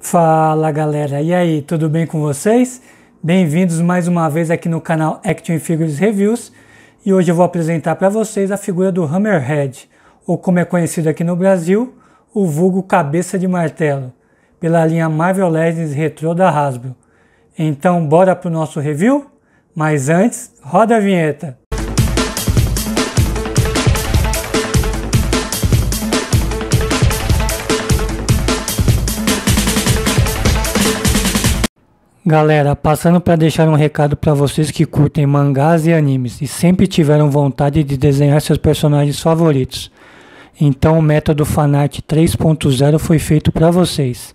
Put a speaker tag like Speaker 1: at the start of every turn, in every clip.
Speaker 1: Fala galera, e aí, tudo bem com vocês? Bem-vindos mais uma vez aqui no canal Action Figures Reviews e hoje eu vou apresentar para vocês a figura do Hammerhead, ou como é conhecido aqui no Brasil, o vulgo Cabeça de Martelo, pela linha Marvel Legends Retro da Hasbro. Então bora para o nosso review? Mas antes, roda a vinheta! Galera, passando para deixar um recado para vocês que curtem mangás e animes e sempre tiveram vontade de desenhar seus personagens favoritos. Então o método Fanart 3.0 foi feito para vocês.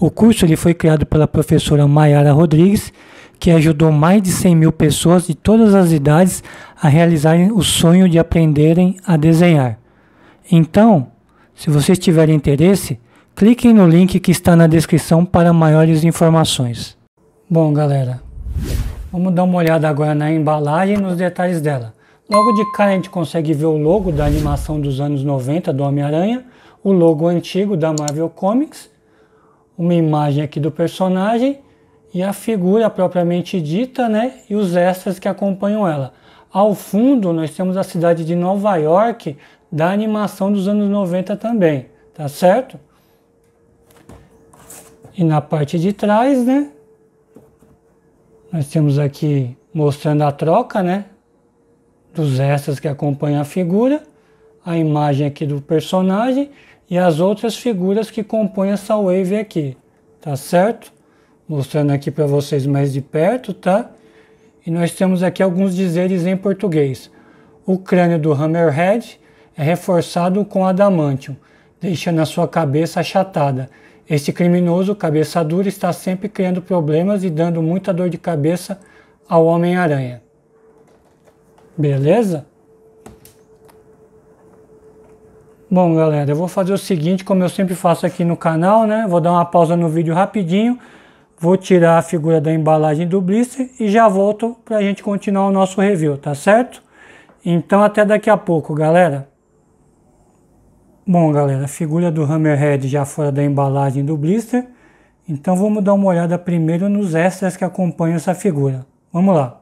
Speaker 1: O curso ele foi criado pela professora Mayara Rodrigues, que ajudou mais de 100 mil pessoas de todas as idades a realizarem o sonho de aprenderem a desenhar. Então, se vocês tiverem interesse, cliquem no link que está na descrição para maiores informações. Bom, galera, vamos dar uma olhada agora na embalagem e nos detalhes dela. Logo de cara a gente consegue ver o logo da animação dos anos 90 do Homem-Aranha, o logo antigo da Marvel Comics, uma imagem aqui do personagem e a figura propriamente dita, né? E os extras que acompanham ela. Ao fundo, nós temos a cidade de Nova York da animação dos anos 90 também, tá certo? E na parte de trás, né? Nós temos aqui mostrando a troca, né? Dos extras que acompanham a figura, a imagem aqui do personagem e as outras figuras que compõem essa wave aqui, tá certo? Mostrando aqui para vocês mais de perto, tá? E nós temos aqui alguns dizeres em português. O crânio do Hammerhead é reforçado com adamantium, deixando a sua cabeça achatada este criminoso, cabeça dura, está sempre criando problemas e dando muita dor de cabeça ao Homem-Aranha. Beleza? Bom, galera, eu vou fazer o seguinte, como eu sempre faço aqui no canal, né? Vou dar uma pausa no vídeo rapidinho, vou tirar a figura da embalagem do blister e já volto para a gente continuar o nosso review, tá certo? Então até daqui a pouco, galera. Bom, galera, a figura do Hammerhead já fora da embalagem do blister, então vamos dar uma olhada primeiro nos extras que acompanham essa figura. Vamos lá.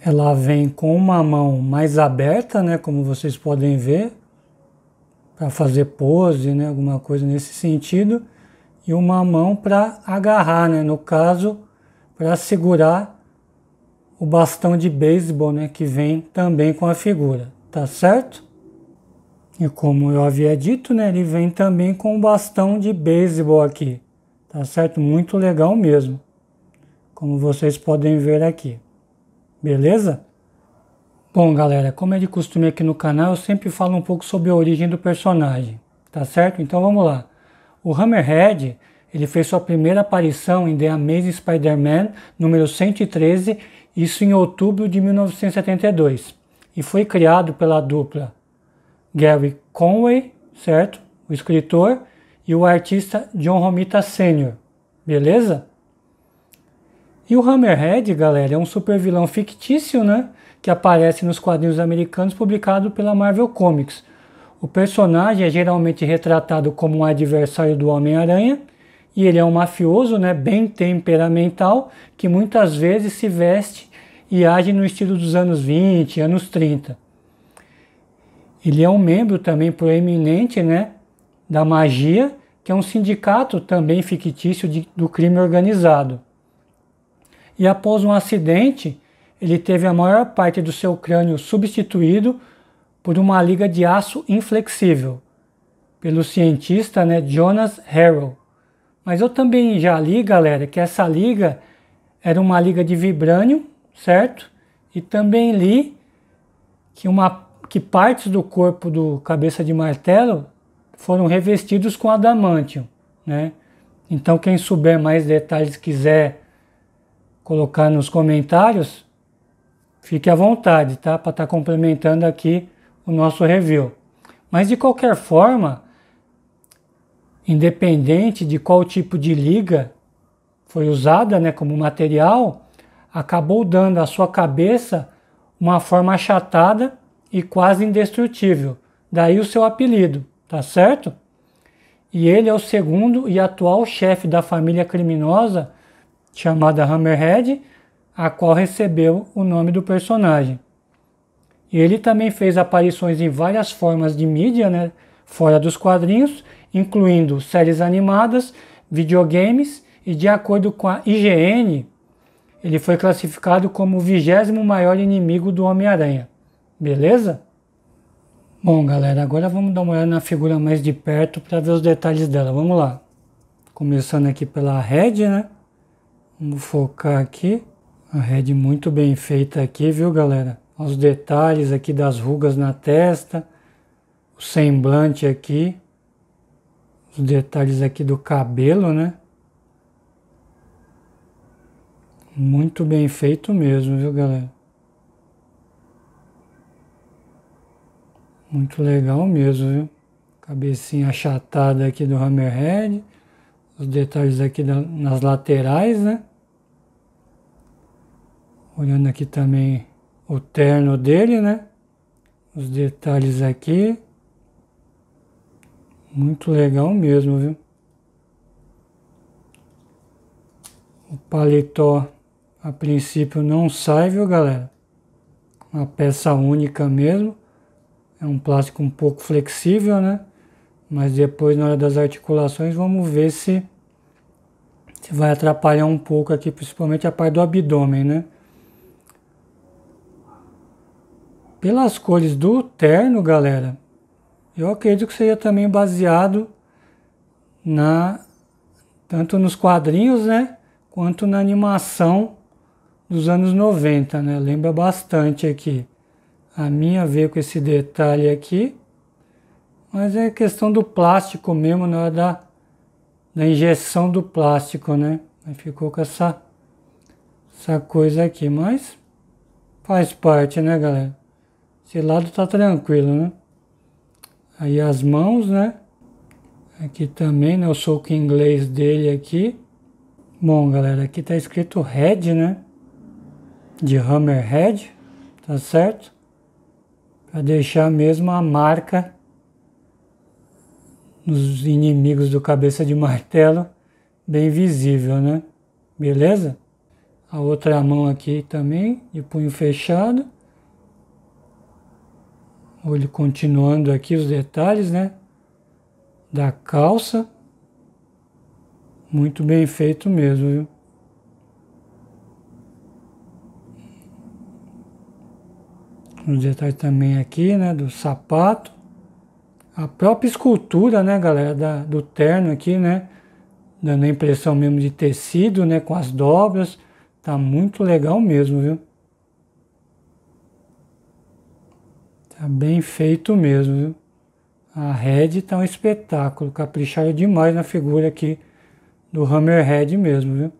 Speaker 1: Ela vem com uma mão mais aberta, né, como vocês podem ver, para fazer pose, né, alguma coisa nesse sentido, e uma mão para agarrar, né, no caso, para segurar o bastão de beisebol, né, que vem também com a figura, tá certo? E como eu havia dito, né, ele vem também com um bastão de beisebol aqui, tá certo? Muito legal mesmo, como vocês podem ver aqui, beleza? Bom, galera, como é de costume aqui no canal, eu sempre falo um pouco sobre a origem do personagem, tá certo? Então vamos lá. O Hammerhead, ele fez sua primeira aparição em The Amazing Spider-Man, número 113, isso em outubro de 1972, e foi criado pela dupla Gary Conway, certo? O escritor e o artista John Romita Sr., beleza? E o Hammerhead, galera, é um supervilão fictício, né? Que aparece nos quadrinhos americanos publicados pela Marvel Comics. O personagem é geralmente retratado como um adversário do Homem-Aranha e ele é um mafioso, né, bem temperamental, que muitas vezes se veste e age no estilo dos anos 20, anos 30. Ele é um membro também proeminente né, da Magia, que é um sindicato também fictício de, do crime organizado. E após um acidente, ele teve a maior parte do seu crânio substituído por uma liga de aço inflexível, pelo cientista né, Jonas Harrell. Mas eu também já li, galera, que essa liga era uma liga de vibrânio, certo? E também li que uma que partes do corpo do cabeça de martelo foram revestidos com adamantium, né? Então quem souber mais detalhes quiser colocar nos comentários, fique à vontade, tá? Para estar tá complementando aqui o nosso review. Mas de qualquer forma, independente de qual tipo de liga foi usada, né, como material, acabou dando à sua cabeça uma forma achatada e quase indestrutível, daí o seu apelido, tá certo? E ele é o segundo e atual chefe da família criminosa chamada Hammerhead, a qual recebeu o nome do personagem. E Ele também fez aparições em várias formas de mídia, né, fora dos quadrinhos, incluindo séries animadas, videogames e, de acordo com a IGN, ele foi classificado como o vigésimo maior inimigo do Homem-Aranha. Beleza? Bom, galera, agora vamos dar uma olhada na figura mais de perto para ver os detalhes dela. Vamos lá. Começando aqui pela head, né? Vamos focar aqui. A head muito bem feita aqui, viu, galera? Os detalhes aqui das rugas na testa, o semblante aqui, os detalhes aqui do cabelo, né? Muito bem feito mesmo, viu, galera? Muito legal mesmo, viu? Cabecinha achatada aqui do Hammerhead. Os detalhes aqui da, nas laterais, né? Olhando aqui também o terno dele, né? Os detalhes aqui. Muito legal mesmo, viu? O paletó a princípio não sai, viu galera? Uma peça única mesmo. É um plástico um pouco flexível, né? Mas depois, na hora das articulações, vamos ver se, se vai atrapalhar um pouco aqui, principalmente a parte do abdômen, né? Pelas cores do terno, galera, eu acredito que seria também baseado na tanto nos quadrinhos, né, quanto na animação dos anos 90, né? Lembra bastante aqui a minha veio com esse detalhe aqui, mas é questão do plástico mesmo, né da, da injeção do plástico, né? ficou com essa, essa coisa aqui, mas faz parte, né, galera? Esse lado tá tranquilo, né? Aí as mãos, né? Aqui também, né? O soco inglês dele aqui. Bom, galera, aqui tá escrito head, né? De hammerhead, tá certo? para deixar mesmo a marca nos inimigos do cabeça de martelo bem visível, né? Beleza? A outra mão aqui também, de punho fechado. Olho continuando aqui os detalhes, né? Da calça. Muito bem feito mesmo, viu? uns detalhes tá também aqui, né, do sapato. A própria escultura, né, galera, da, do terno aqui, né, dando a impressão mesmo de tecido, né, com as dobras. Tá muito legal mesmo, viu? Tá bem feito mesmo, viu? A head tá um espetáculo, capricharam demais na figura aqui do Hammerhead mesmo, viu?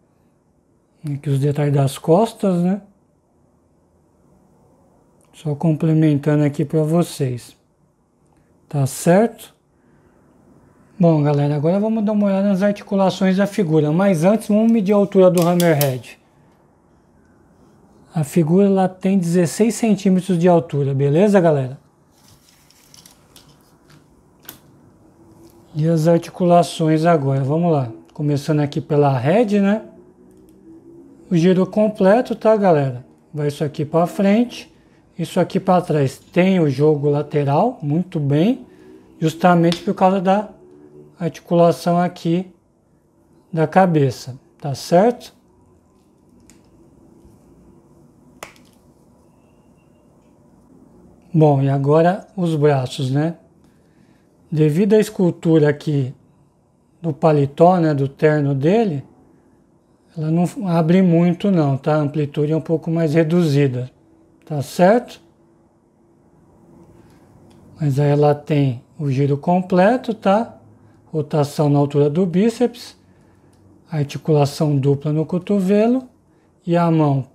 Speaker 1: Aqui os detalhes das costas, né? Só complementando aqui para vocês. Tá certo? Bom, galera, agora vamos dar uma olhada nas articulações da figura. Mas antes, vamos medir a altura do Hammerhead. A figura lá tem 16 centímetros de altura, beleza, galera? E as articulações agora, vamos lá. Começando aqui pela head, né? O giro completo, tá, galera? Vai isso aqui para frente. Isso aqui para trás tem o jogo lateral, muito bem, justamente por causa da articulação aqui da cabeça, tá certo? Bom, e agora os braços, né? Devido à escultura aqui do paletó, né, do terno dele, ela não abre muito não, tá? A amplitude é um pouco mais reduzida tá certo? Mas aí ela tem o giro completo, tá? Rotação na altura do bíceps, articulação dupla no cotovelo e a mão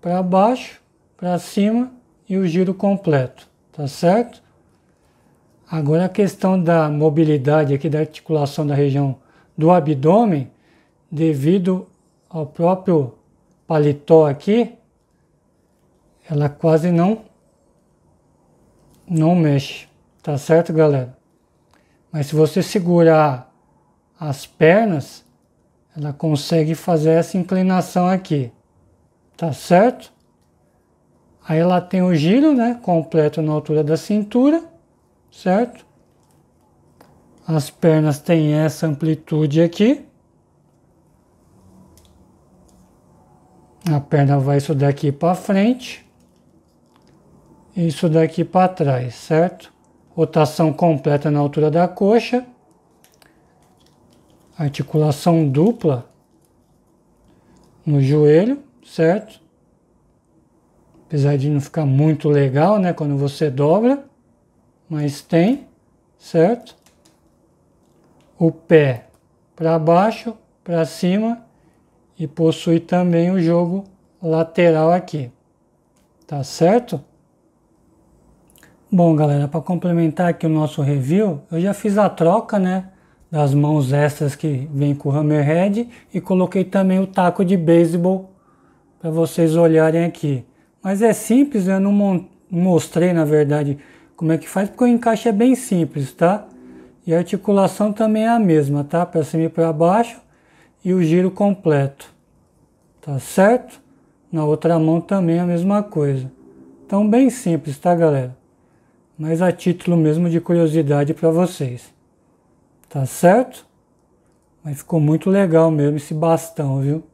Speaker 1: para baixo, para cima e o giro completo, tá certo? Agora a questão da mobilidade aqui da articulação da região do abdômen, devido ao próprio paletó aqui, ela quase não não mexe, tá certo, galera? Mas se você segurar as pernas, ela consegue fazer essa inclinação aqui, tá certo? Aí ela tem o giro, né, completo na altura da cintura, certo? As pernas têm essa amplitude aqui. A perna vai isso daqui para frente isso daqui para trás, certo? Rotação completa na altura da coxa, articulação dupla no joelho, certo? Apesar de não ficar muito legal, né, quando você dobra, mas tem, certo? O pé para baixo, para cima e possui também o jogo lateral aqui, tá certo? Bom, galera, para complementar aqui o nosso review, eu já fiz a troca, né, das mãos extras que vem com o Hammerhead e coloquei também o taco de beisebol para vocês olharem aqui. Mas é simples, eu não mostrei, na verdade, como é que faz, porque o encaixe é bem simples, tá? E a articulação também é a mesma, tá? Para cima e para baixo e o giro completo, tá certo? Na outra mão também é a mesma coisa. Então, bem simples, tá, galera? mas a título mesmo de curiosidade para vocês. Tá certo? Mas ficou muito legal mesmo esse bastão, viu?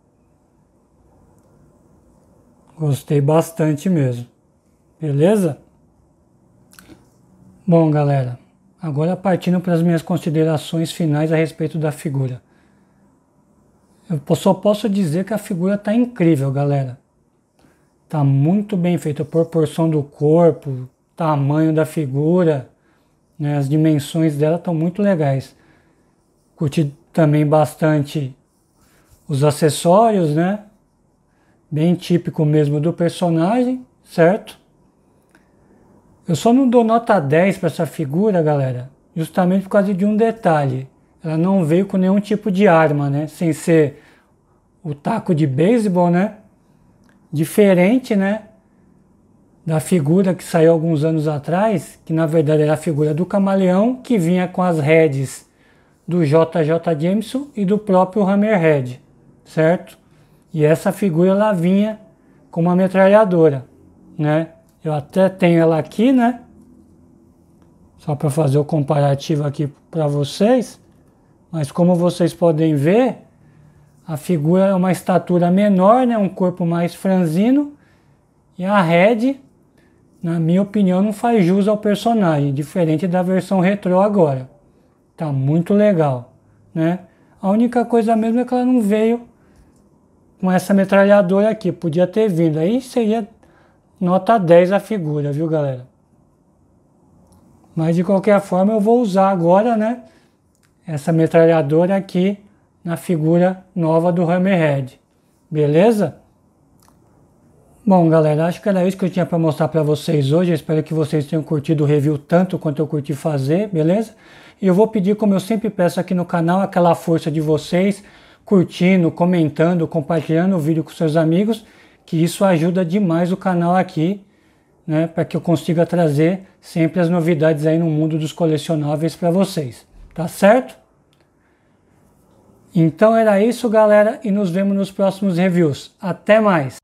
Speaker 1: Gostei bastante mesmo. Beleza? Bom, galera, agora partindo para as minhas considerações finais a respeito da figura. Eu só posso dizer que a figura está incrível, galera. Está muito bem feita, a proporção do corpo, tamanho da figura, né, as dimensões dela estão muito legais. Curti também bastante os acessórios, né? Bem típico mesmo do personagem, certo? Eu só não dou nota 10 para essa figura, galera, justamente por causa de um detalhe. Ela não veio com nenhum tipo de arma, né? Sem ser o taco de beisebol, né? Diferente, né? da figura que saiu alguns anos atrás, que na verdade era a figura do camaleão, que vinha com as heads do JJ Jameson e do próprio Hammerhead, certo? E essa figura ela vinha com uma metralhadora, né? Eu até tenho ela aqui, né? Só para fazer o comparativo aqui para vocês. Mas como vocês podem ver, a figura é uma estatura menor, né? Um corpo mais franzino e a head na minha opinião, não faz jus ao personagem, diferente da versão retrô agora. Tá muito legal, né? A única coisa mesmo é que ela não veio com essa metralhadora aqui, podia ter vindo. Aí seria nota 10 a figura, viu, galera? Mas de qualquer forma, eu vou usar agora, né, essa metralhadora aqui na figura nova do Hammerhead. Beleza? Bom, galera, acho que era isso que eu tinha para mostrar para vocês hoje. Eu espero que vocês tenham curtido o review tanto quanto eu curti fazer, beleza? E eu vou pedir, como eu sempre peço aqui no canal, aquela força de vocês, curtindo, comentando, compartilhando o vídeo com seus amigos, que isso ajuda demais o canal aqui, né, para que eu consiga trazer sempre as novidades aí no mundo dos colecionáveis para vocês, tá certo? Então era isso, galera, e nos vemos nos próximos reviews. Até mais!